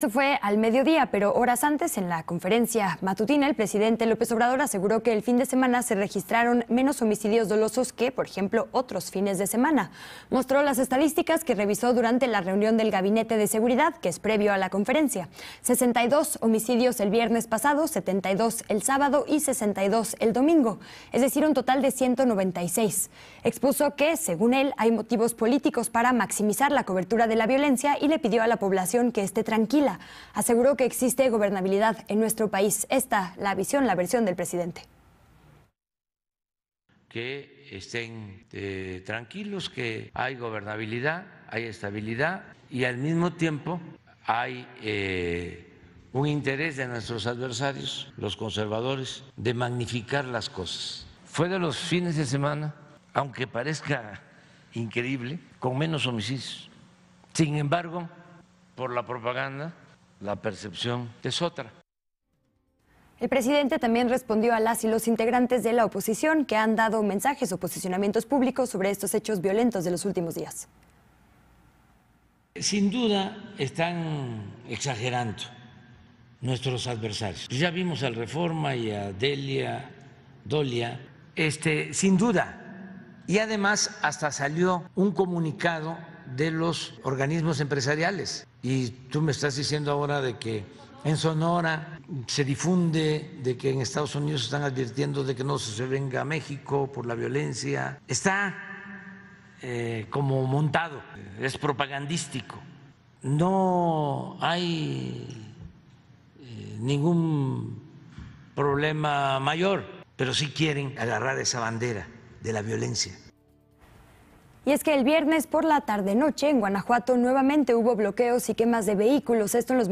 Esto fue al mediodía, pero horas antes, en la conferencia matutina, el presidente López Obrador aseguró que el fin de semana se registraron menos homicidios dolosos que, por ejemplo, otros fines de semana. Mostró las estadísticas que revisó durante la reunión del Gabinete de Seguridad, que es previo a la conferencia. 62 homicidios el viernes pasado, 72 el sábado y 62 el domingo, es decir, un total de 196. Expuso que, según él, hay motivos políticos para maximizar la cobertura de la violencia y le pidió a la población que esté tranquila Aseguró que existe gobernabilidad en nuestro país. Esta la visión, la versión del presidente. Que estén eh, tranquilos, que hay gobernabilidad, hay estabilidad y al mismo tiempo hay eh, un interés de nuestros adversarios, los conservadores, de magnificar las cosas. Fue de los fines de semana, aunque parezca increíble, con menos homicidios. Sin embargo, por la propaganda, la percepción es otra. El presidente también respondió a las y los integrantes de la oposición que han dado mensajes o posicionamientos públicos sobre estos hechos violentos de los últimos días. Sin duda están exagerando nuestros adversarios. Pues ya vimos al Reforma y a Delia, Dolia, este, sin duda. Y además hasta salió un comunicado de los organismos empresariales y tú me estás diciendo ahora de que en Sonora se difunde de que en Estados Unidos están advirtiendo de que no se venga a México por la violencia. Está eh, como montado, es propagandístico. No hay eh, ningún problema mayor, pero sí quieren agarrar esa bandera de la violencia. Y es que el viernes por la tarde-noche en Guanajuato nuevamente hubo bloqueos y quemas de vehículos, esto en los